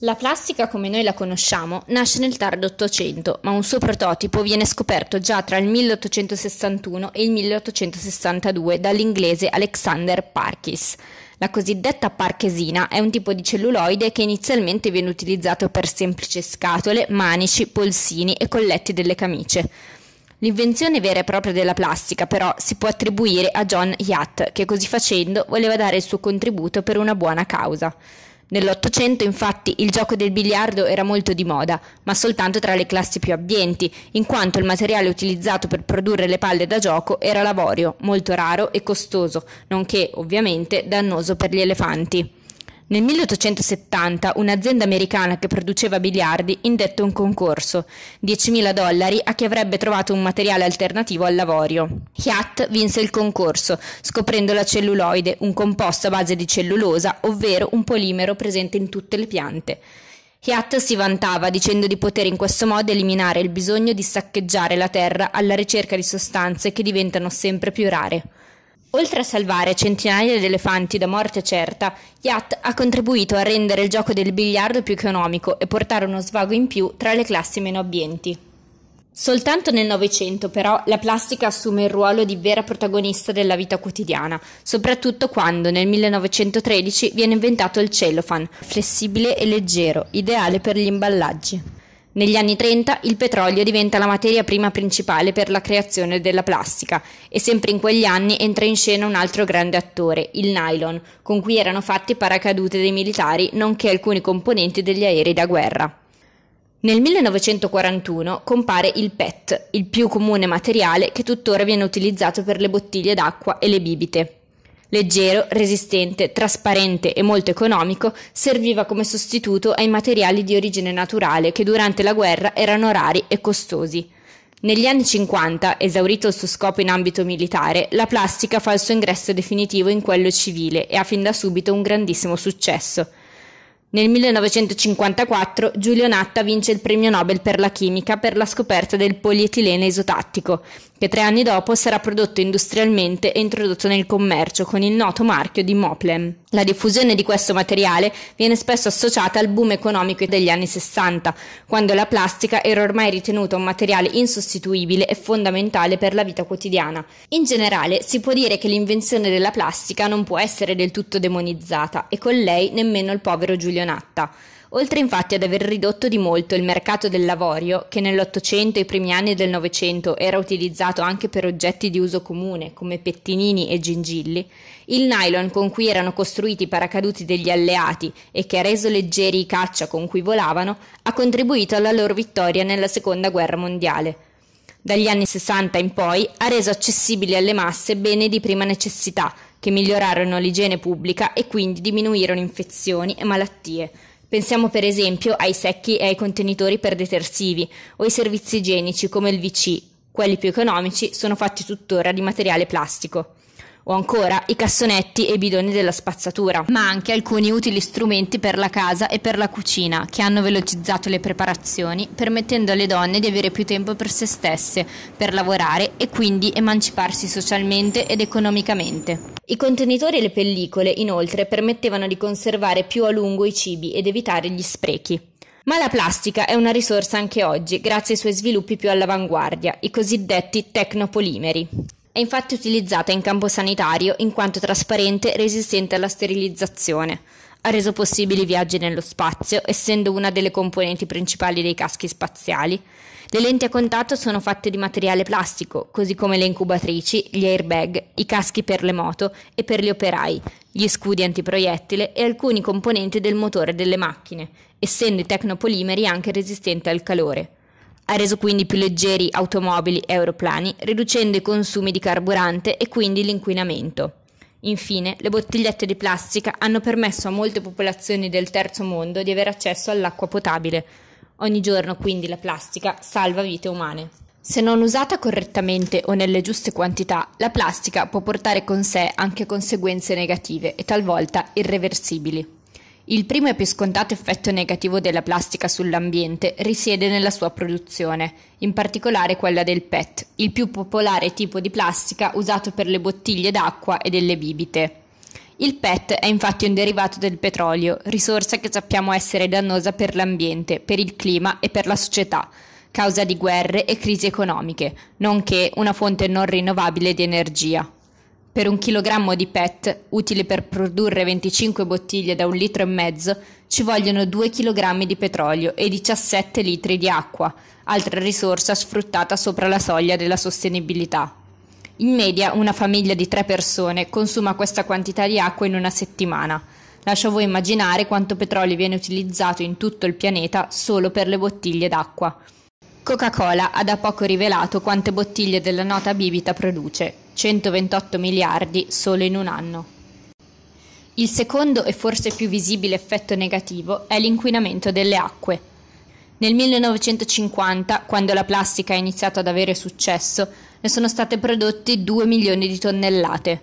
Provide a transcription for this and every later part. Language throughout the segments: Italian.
La plastica come noi la conosciamo nasce nel tardo Ottocento, ma un suo prototipo viene scoperto già tra il 1861 e il 1862 dall'inglese Alexander Parkes. La cosiddetta parchesina è un tipo di celluloide che inizialmente viene utilizzato per semplici scatole, manici, polsini e colletti delle camicie. L'invenzione vera e propria della plastica, però, si può attribuire a John Yatt, che così facendo voleva dare il suo contributo per una buona causa. Nell'Ottocento infatti il gioco del biliardo era molto di moda, ma soltanto tra le classi più abbienti, in quanto il materiale utilizzato per produrre le palle da gioco era l'avorio, molto raro e costoso, nonché ovviamente dannoso per gli elefanti. Nel 1870 un'azienda americana che produceva biliardi indette un concorso, 10.000 dollari a chi avrebbe trovato un materiale alternativo al lavorio. Hyatt vinse il concorso, scoprendo la celluloide, un composto a base di cellulosa, ovvero un polimero presente in tutte le piante. Hyatt si vantava dicendo di poter in questo modo eliminare il bisogno di saccheggiare la terra alla ricerca di sostanze che diventano sempre più rare. Oltre a salvare centinaia di elefanti da morte certa, Yacht ha contribuito a rendere il gioco del biliardo più economico e portare uno svago in più tra le classi meno abbienti. Soltanto nel Novecento, però, la plastica assume il ruolo di vera protagonista della vita quotidiana, soprattutto quando nel 1913 viene inventato il cellophane, flessibile e leggero, ideale per gli imballaggi. Negli anni 30 il petrolio diventa la materia prima principale per la creazione della plastica e sempre in quegli anni entra in scena un altro grande attore, il nylon, con cui erano fatti paracadute dei militari nonché alcuni componenti degli aerei da guerra. Nel 1941 compare il PET, il più comune materiale che tuttora viene utilizzato per le bottiglie d'acqua e le bibite. Leggero, resistente, trasparente e molto economico, serviva come sostituto ai materiali di origine naturale che durante la guerra erano rari e costosi. Negli anni 50, esaurito il suo scopo in ambito militare, la plastica fa il suo ingresso definitivo in quello civile e ha fin da subito un grandissimo successo. Nel 1954 Giulio Natta vince il premio Nobel per la chimica per la scoperta del polietilene isotattico, che tre anni dopo sarà prodotto industrialmente e introdotto nel commercio con il noto marchio di Moplem. La diffusione di questo materiale viene spesso associata al boom economico degli anni 60, quando la plastica era ormai ritenuta un materiale insostituibile e fondamentale per la vita quotidiana. In generale, si può dire che l'invenzione della plastica non può essere del tutto demonizzata e con lei nemmeno il povero Giulio Natta. Oltre infatti ad aver ridotto di molto il mercato dell'avorio, che nell'Ottocento e i primi anni del Novecento era utilizzato anche per oggetti di uso comune come pettinini e gingilli, il nylon con cui erano costruiti i paracaduti degli alleati e che ha reso leggeri i caccia con cui volavano, ha contribuito alla loro vittoria nella Seconda Guerra Mondiale. Dagli anni 60 in poi ha reso accessibili alle masse beni di prima necessità, che migliorarono l'igiene pubblica e quindi diminuirono infezioni e malattie, Pensiamo per esempio ai secchi e ai contenitori per detersivi o ai servizi igienici come il VC. Quelli più economici sono fatti tuttora di materiale plastico o ancora i cassonetti e i bidoni della spazzatura, ma anche alcuni utili strumenti per la casa e per la cucina che hanno velocizzato le preparazioni, permettendo alle donne di avere più tempo per se stesse, per lavorare e quindi emanciparsi socialmente ed economicamente. I contenitori e le pellicole, inoltre, permettevano di conservare più a lungo i cibi ed evitare gli sprechi. Ma la plastica è una risorsa anche oggi, grazie ai suoi sviluppi più all'avanguardia, i cosiddetti tecnopolimeri. È infatti utilizzata in campo sanitario in quanto trasparente e resistente alla sterilizzazione. Ha reso possibili i viaggi nello spazio, essendo una delle componenti principali dei caschi spaziali. Le lenti a contatto sono fatte di materiale plastico, così come le incubatrici, gli airbag, i caschi per le moto e per gli operai, gli scudi antiproiettile e alcuni componenti del motore delle macchine, essendo i tecnopolimeri anche resistenti al calore. Ha reso quindi più leggeri automobili e aeroplani, riducendo i consumi di carburante e quindi l'inquinamento. Infine, le bottigliette di plastica hanno permesso a molte popolazioni del terzo mondo di avere accesso all'acqua potabile. Ogni giorno quindi la plastica salva vite umane. Se non usata correttamente o nelle giuste quantità, la plastica può portare con sé anche conseguenze negative e talvolta irreversibili. Il primo e più scontato effetto negativo della plastica sull'ambiente risiede nella sua produzione, in particolare quella del PET, il più popolare tipo di plastica usato per le bottiglie d'acqua e delle bibite. Il PET è infatti un derivato del petrolio, risorsa che sappiamo essere dannosa per l'ambiente, per il clima e per la società, causa di guerre e crisi economiche, nonché una fonte non rinnovabile di energia. Per un chilogrammo di PET, utile per produrre 25 bottiglie da un litro e mezzo, ci vogliono 2 kg di petrolio e 17 litri di acqua, altra risorsa sfruttata sopra la soglia della sostenibilità. In media una famiglia di 3 persone consuma questa quantità di acqua in una settimana. Lascio a voi immaginare quanto petrolio viene utilizzato in tutto il pianeta solo per le bottiglie d'acqua. Coca-Cola ha da poco rivelato quante bottiglie della nota bibita produce, 128 miliardi solo in un anno. Il secondo e forse più visibile effetto negativo è l'inquinamento delle acque. Nel 1950, quando la plastica ha iniziato ad avere successo, ne sono state prodotte 2 milioni di tonnellate.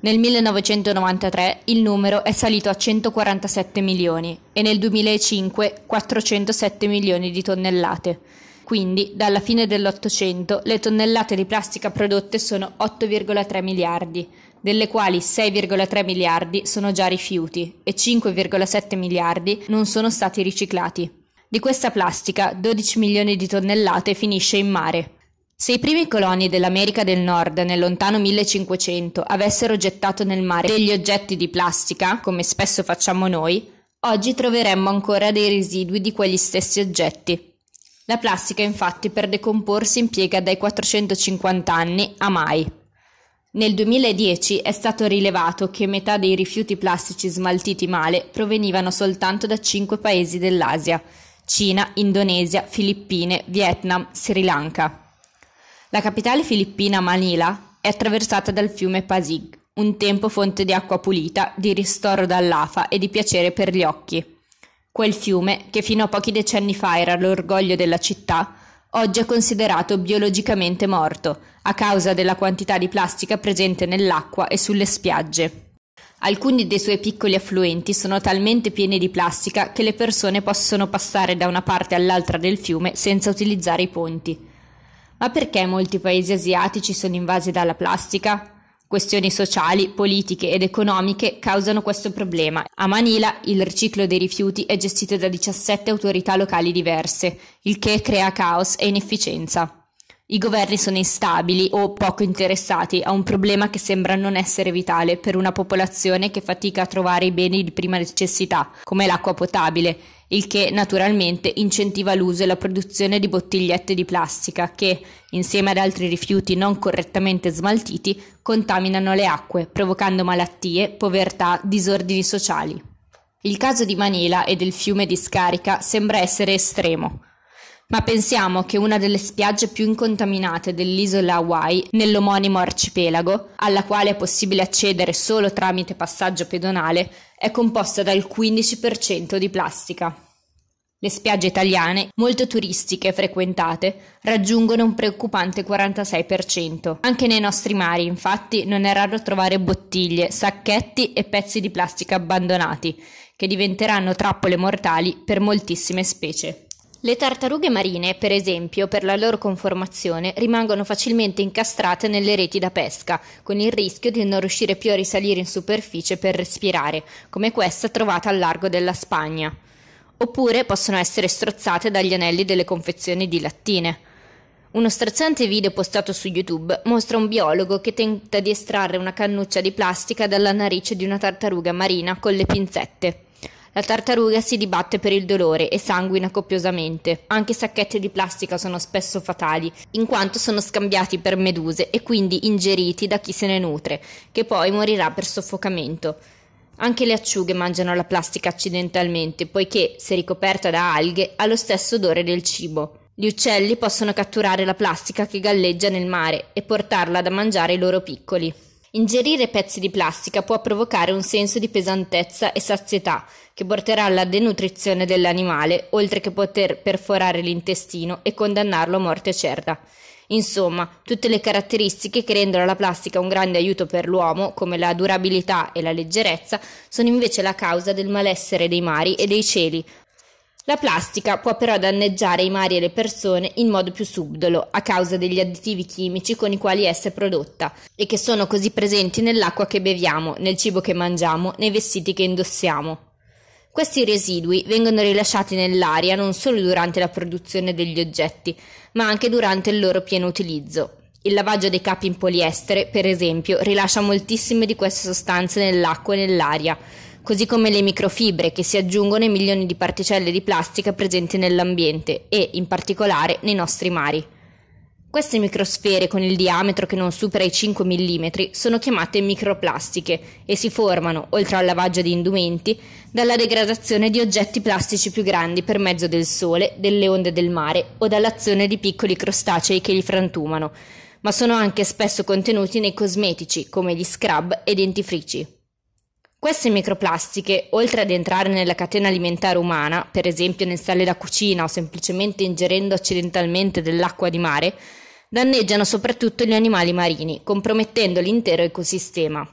Nel 1993 il numero è salito a 147 milioni e nel 2005 407 milioni di tonnellate. Quindi, dalla fine dell'Ottocento, le tonnellate di plastica prodotte sono 8,3 miliardi, delle quali 6,3 miliardi sono già rifiuti e 5,7 miliardi non sono stati riciclati. Di questa plastica, 12 milioni di tonnellate finisce in mare. Se i primi coloni dell'America del Nord nel lontano 1500 avessero gettato nel mare degli oggetti di plastica, come spesso facciamo noi, oggi troveremmo ancora dei residui di quegli stessi oggetti. La plastica infatti per decomporsi impiega dai 450 anni a mai. Nel 2010 è stato rilevato che metà dei rifiuti plastici smaltiti male provenivano soltanto da 5 paesi dell'Asia, Cina, Indonesia, Filippine, Vietnam, Sri Lanka. La capitale filippina Manila è attraversata dal fiume Pasig, un tempo fonte di acqua pulita, di ristoro dall'afa e di piacere per gli occhi. Quel fiume, che fino a pochi decenni fa era l'orgoglio della città, oggi è considerato biologicamente morto, a causa della quantità di plastica presente nell'acqua e sulle spiagge. Alcuni dei suoi piccoli affluenti sono talmente pieni di plastica che le persone possono passare da una parte all'altra del fiume senza utilizzare i ponti. Ma perché molti paesi asiatici sono invasi dalla plastica? Questioni sociali, politiche ed economiche causano questo problema. A Manila il riciclo dei rifiuti è gestito da 17 autorità locali diverse, il che crea caos e inefficienza. I governi sono instabili o poco interessati a un problema che sembra non essere vitale per una popolazione che fatica a trovare i beni di prima necessità, come l'acqua potabile, il che naturalmente incentiva l'uso e la produzione di bottigliette di plastica che, insieme ad altri rifiuti non correttamente smaltiti, contaminano le acque, provocando malattie, povertà, disordini sociali. Il caso di Manila e del fiume di scarica sembra essere estremo. Ma pensiamo che una delle spiagge più incontaminate dell'isola Hawaii, nell'omonimo arcipelago, alla quale è possibile accedere solo tramite passaggio pedonale, è composta dal 15% di plastica. Le spiagge italiane, molto turistiche e frequentate, raggiungono un preoccupante 46%. Anche nei nostri mari, infatti, non è raro trovare bottiglie, sacchetti e pezzi di plastica abbandonati, che diventeranno trappole mortali per moltissime specie. Le tartarughe marine, per esempio, per la loro conformazione, rimangono facilmente incastrate nelle reti da pesca, con il rischio di non riuscire più a risalire in superficie per respirare, come questa trovata al largo della Spagna. Oppure possono essere strozzate dagli anelli delle confezioni di lattine. Uno straziante video postato su YouTube mostra un biologo che tenta di estrarre una cannuccia di plastica dalla narice di una tartaruga marina con le pinzette. La tartaruga si dibatte per il dolore e sanguina copiosamente. Anche sacchetti di plastica sono spesso fatali, in quanto sono scambiati per meduse e quindi ingeriti da chi se ne nutre, che poi morirà per soffocamento. Anche le acciughe mangiano la plastica accidentalmente, poiché, se ricoperta da alghe, ha lo stesso odore del cibo. Gli uccelli possono catturare la plastica che galleggia nel mare e portarla da mangiare ai loro piccoli. Ingerire pezzi di plastica può provocare un senso di pesantezza e sazietà, che porterà alla denutrizione dell'animale, oltre che poter perforare l'intestino e condannarlo a morte certa. Insomma, tutte le caratteristiche che rendono la plastica un grande aiuto per l'uomo, come la durabilità e la leggerezza, sono invece la causa del malessere dei mari e dei cieli. La plastica può però danneggiare i mari e le persone in modo più subdolo, a causa degli additivi chimici con i quali essa è prodotta, e che sono così presenti nell'acqua che beviamo, nel cibo che mangiamo, nei vestiti che indossiamo. Questi residui vengono rilasciati nell'aria non solo durante la produzione degli oggetti, ma anche durante il loro pieno utilizzo. Il lavaggio dei capi in poliestere, per esempio, rilascia moltissime di queste sostanze nell'acqua e nell'aria, così come le microfibre che si aggiungono ai milioni di particelle di plastica presenti nell'ambiente e, in particolare, nei nostri mari. Queste microsfere con il diametro che non supera i 5 mm sono chiamate microplastiche e si formano, oltre al lavaggio di indumenti, dalla degradazione di oggetti plastici più grandi per mezzo del sole, delle onde del mare o dall'azione di piccoli crostacei che li frantumano, ma sono anche spesso contenuti nei cosmetici come gli scrub e dentifrici. Queste microplastiche, oltre ad entrare nella catena alimentare umana, per esempio nel sale da cucina o semplicemente ingerendo accidentalmente dell'acqua di mare, danneggiano soprattutto gli animali marini, compromettendo l'intero ecosistema.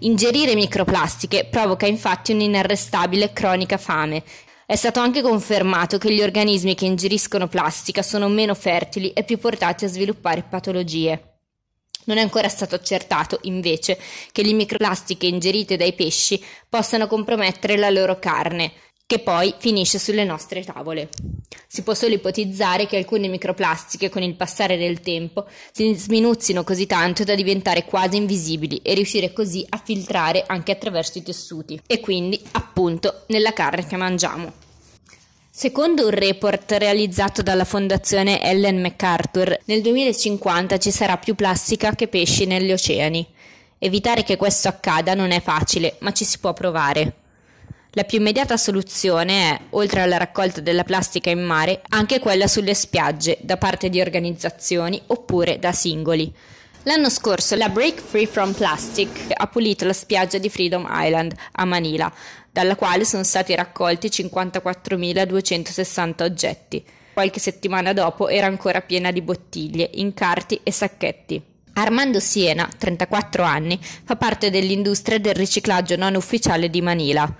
Ingerire microplastiche provoca infatti un'inarrestabile cronica fame. È stato anche confermato che gli organismi che ingeriscono plastica sono meno fertili e più portati a sviluppare patologie. Non è ancora stato accertato, invece, che le microplastiche ingerite dai pesci possano compromettere la loro carne, che poi finisce sulle nostre tavole. Si può solo ipotizzare che alcune microplastiche con il passare del tempo si sminuzzino così tanto da diventare quasi invisibili e riuscire così a filtrare anche attraverso i tessuti e quindi appunto nella carne che mangiamo. Secondo un report realizzato dalla fondazione Ellen MacArthur, nel 2050 ci sarà più plastica che pesci negli oceani. Evitare che questo accada non è facile, ma ci si può provare. La più immediata soluzione è, oltre alla raccolta della plastica in mare, anche quella sulle spiagge da parte di organizzazioni oppure da singoli. L'anno scorso la Break Free from Plastic ha pulito la spiaggia di Freedom Island a Manila, dalla quale sono stati raccolti 54.260 oggetti. Qualche settimana dopo era ancora piena di bottiglie, incarti e sacchetti. Armando Siena, 34 anni, fa parte dell'industria del riciclaggio non ufficiale di Manila.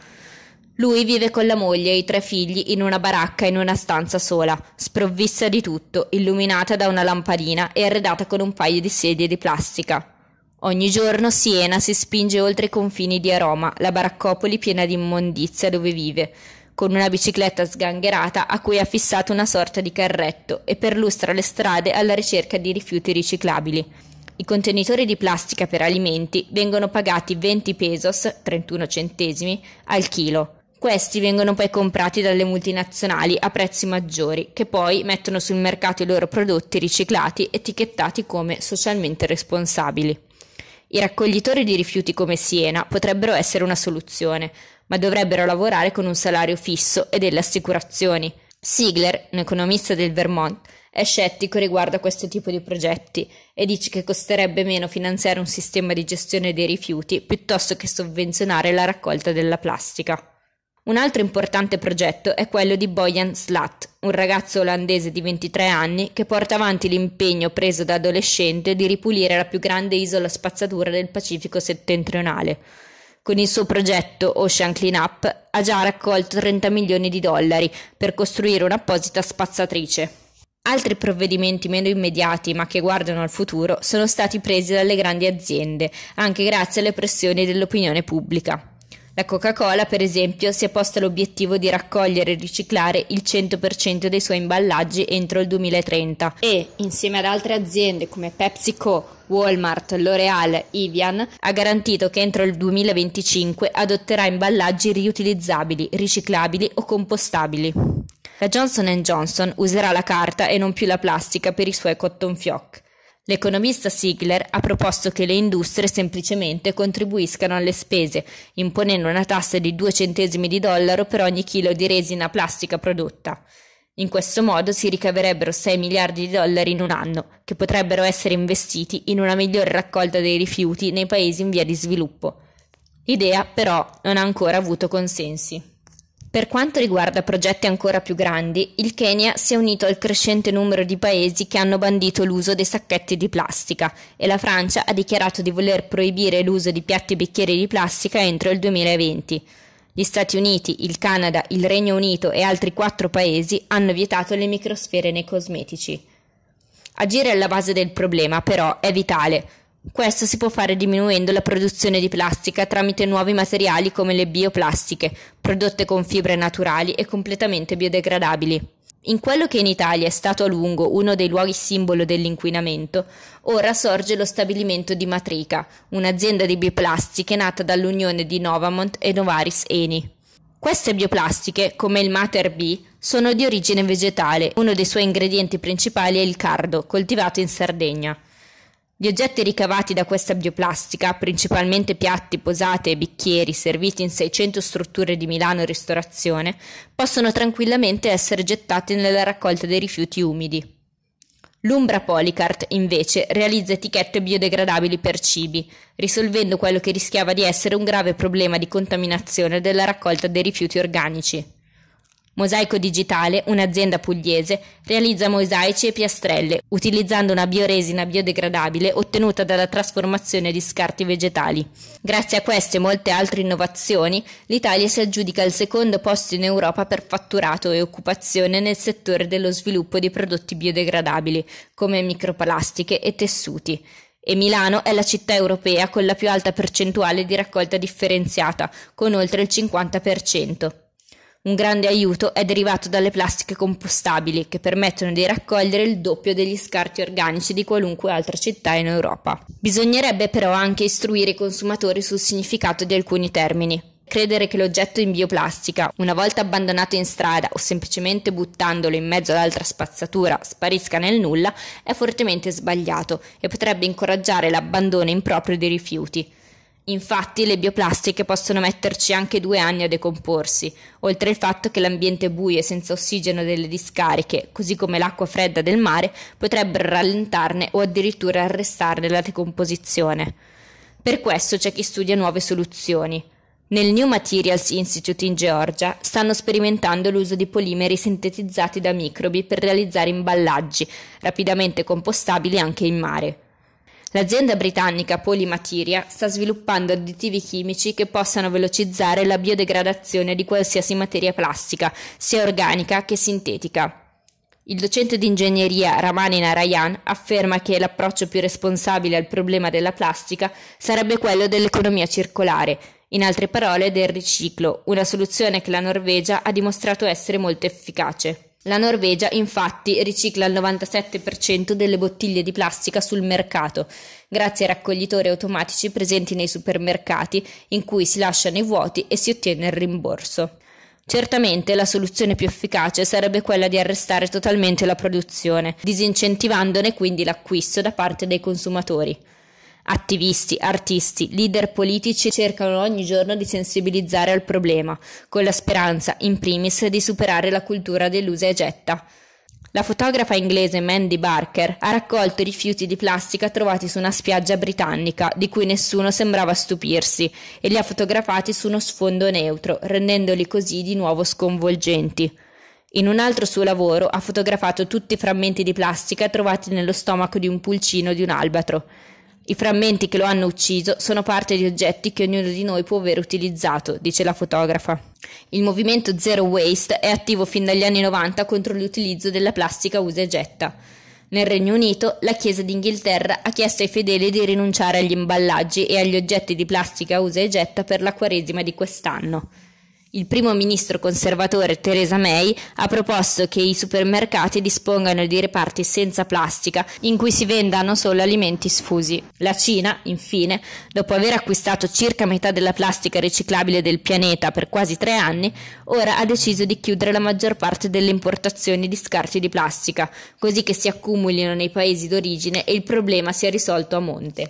Lui vive con la moglie e i tre figli in una baracca in una stanza sola, sprovvista di tutto, illuminata da una lampadina e arredata con un paio di sedie di plastica. Ogni giorno Siena si spinge oltre i confini di Aroma, la baraccopoli piena di immondizia dove vive, con una bicicletta sgangherata a cui ha fissato una sorta di carretto e perlustra le strade alla ricerca di rifiuti riciclabili. I contenitori di plastica per alimenti vengono pagati 20 pesos, 31 centesimi, al chilo. Questi vengono poi comprati dalle multinazionali a prezzi maggiori, che poi mettono sul mercato i loro prodotti riciclati etichettati come socialmente responsabili. I raccoglitori di rifiuti come Siena potrebbero essere una soluzione, ma dovrebbero lavorare con un salario fisso e delle assicurazioni. Sigler, un economista del Vermont, è scettico riguardo a questo tipo di progetti e dice che costerebbe meno finanziare un sistema di gestione dei rifiuti piuttosto che sovvenzionare la raccolta della plastica. Un altro importante progetto è quello di Bojan Slat, un ragazzo olandese di 23 anni che porta avanti l'impegno preso da adolescente di ripulire la più grande isola spazzatura del Pacifico settentrionale. Con il suo progetto Ocean Cleanup ha già raccolto 30 milioni di dollari per costruire un'apposita spazzatrice. Altri provvedimenti meno immediati ma che guardano al futuro sono stati presi dalle grandi aziende, anche grazie alle pressioni dell'opinione pubblica. La Coca-Cola, per esempio, si è posta l'obiettivo di raccogliere e riciclare il 100% dei suoi imballaggi entro il 2030 e, insieme ad altre aziende come PepsiCo, Walmart, L'Oreal, Ivian, ha garantito che entro il 2025 adotterà imballaggi riutilizzabili, riciclabili o compostabili. La Johnson Johnson userà la carta e non più la plastica per i suoi cotton fioc. L'economista Sigler ha proposto che le industrie semplicemente contribuiscano alle spese, imponendo una tassa di 2 centesimi di dollaro per ogni chilo di resina plastica prodotta. In questo modo si ricaverebbero 6 miliardi di dollari in un anno, che potrebbero essere investiti in una migliore raccolta dei rifiuti nei paesi in via di sviluppo. L'idea però non ha ancora avuto consensi. Per quanto riguarda progetti ancora più grandi, il Kenya si è unito al crescente numero di paesi che hanno bandito l'uso dei sacchetti di plastica e la Francia ha dichiarato di voler proibire l'uso di piatti e bicchieri di plastica entro il 2020. Gli Stati Uniti, il Canada, il Regno Unito e altri quattro paesi hanno vietato le microsfere nei cosmetici. Agire alla base del problema, però, è vitale. Questo si può fare diminuendo la produzione di plastica tramite nuovi materiali come le bioplastiche, prodotte con fibre naturali e completamente biodegradabili. In quello che in Italia è stato a lungo uno dei luoghi simbolo dell'inquinamento, ora sorge lo stabilimento di Matrica, un'azienda di bioplastiche nata dall'unione di Novamont e Novaris Eni. Queste bioplastiche, come il Mater B, sono di origine vegetale. Uno dei suoi ingredienti principali è il cardo, coltivato in Sardegna. Gli oggetti ricavati da questa bioplastica, principalmente piatti, posate e bicchieri serviti in 600 strutture di Milano Ristorazione, possono tranquillamente essere gettati nella raccolta dei rifiuti umidi. L'Umbra Polycart, invece, realizza etichette biodegradabili per cibi, risolvendo quello che rischiava di essere un grave problema di contaminazione della raccolta dei rifiuti organici. Mosaico Digitale, un'azienda pugliese, realizza mosaici e piastrelle utilizzando una bioresina biodegradabile ottenuta dalla trasformazione di scarti vegetali. Grazie a queste e molte altre innovazioni, l'Italia si aggiudica il secondo posto in Europa per fatturato e occupazione nel settore dello sviluppo di prodotti biodegradabili, come microplastiche e tessuti e Milano è la città europea con la più alta percentuale di raccolta differenziata, con oltre il 50%. Un grande aiuto è derivato dalle plastiche compostabili, che permettono di raccogliere il doppio degli scarti organici di qualunque altra città in Europa. Bisognerebbe però anche istruire i consumatori sul significato di alcuni termini, credere che l'oggetto in bioplastica, una volta abbandonato in strada o semplicemente buttandolo in mezzo ad altra spazzatura, sparisca nel nulla è fortemente sbagliato e potrebbe incoraggiare l'abbandono improprio dei rifiuti. Infatti le bioplastiche possono metterci anche due anni a decomporsi, oltre al fatto che l'ambiente buio e senza ossigeno delle discariche, così come l'acqua fredda del mare, potrebbero rallentarne o addirittura arrestarne la decomposizione. Per questo c'è chi studia nuove soluzioni. Nel New Materials Institute in Georgia stanno sperimentando l'uso di polimeri sintetizzati da microbi per realizzare imballaggi, rapidamente compostabili anche in mare. L'azienda britannica Polimateria sta sviluppando additivi chimici che possano velocizzare la biodegradazione di qualsiasi materia plastica, sia organica che sintetica. Il docente di ingegneria Ramani Narayan afferma che l'approccio più responsabile al problema della plastica sarebbe quello dell'economia circolare, in altre parole del riciclo, una soluzione che la Norvegia ha dimostrato essere molto efficace. La Norvegia infatti ricicla il 97% delle bottiglie di plastica sul mercato, grazie ai raccoglitori automatici presenti nei supermercati in cui si lasciano i vuoti e si ottiene il rimborso. Certamente la soluzione più efficace sarebbe quella di arrestare totalmente la produzione, disincentivandone quindi l'acquisto da parte dei consumatori. Attivisti, artisti, leader politici cercano ogni giorno di sensibilizzare al problema, con la speranza, in primis, di superare la cultura dell'usa e getta. La fotografa inglese Mandy Barker ha raccolto rifiuti di plastica trovati su una spiaggia britannica, di cui nessuno sembrava stupirsi, e li ha fotografati su uno sfondo neutro, rendendoli così di nuovo sconvolgenti. In un altro suo lavoro ha fotografato tutti i frammenti di plastica trovati nello stomaco di un pulcino di un albatro. I frammenti che lo hanno ucciso sono parte di oggetti che ognuno di noi può aver utilizzato, dice la fotografa. Il movimento Zero Waste è attivo fin dagli anni 90 contro l'utilizzo della plastica usa e getta. Nel Regno Unito, la Chiesa d'Inghilterra ha chiesto ai fedeli di rinunciare agli imballaggi e agli oggetti di plastica usa e getta per la Quaresima di quest'anno. Il primo ministro conservatore Theresa May ha proposto che i supermercati dispongano di reparti senza plastica in cui si vendano solo alimenti sfusi. La Cina, infine, dopo aver acquistato circa metà della plastica riciclabile del pianeta per quasi tre anni, ora ha deciso di chiudere la maggior parte delle importazioni di scarti di plastica, così che si accumulino nei paesi d'origine e il problema sia risolto a monte.